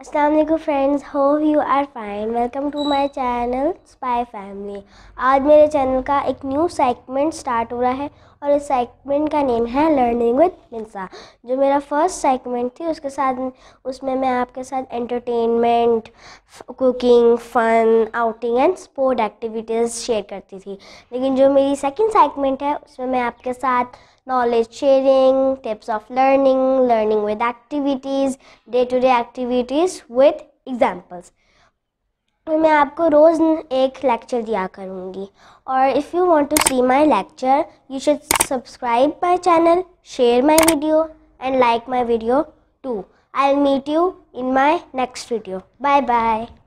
Aslam friends how you are fine welcome to my channel spy family आज मेरे channel का एक न्यू सेगमेंट स्टार्ट हो रहा है और इस सेगमेंट का नेम है लर्निंग विद मिन्सा जो मेरा फर्स्ट सेगमेंट थी उसके साथ उसमें मैं आपके साथ entertainment cooking fun outing and sport activities share करती थी लेकिन जो मेरी सेकेंड सेगमेंट है उसमें मैं आपके साथ knowledge sharing, tips of learning, learning with activities, day-to-day -day activities with examples. तो मैं आपको रोज़ एक लेक्चर दिया करूँगी और if you want to see my lecture you should subscribe my channel share my video and like my video to I will meet you in my next video bye bye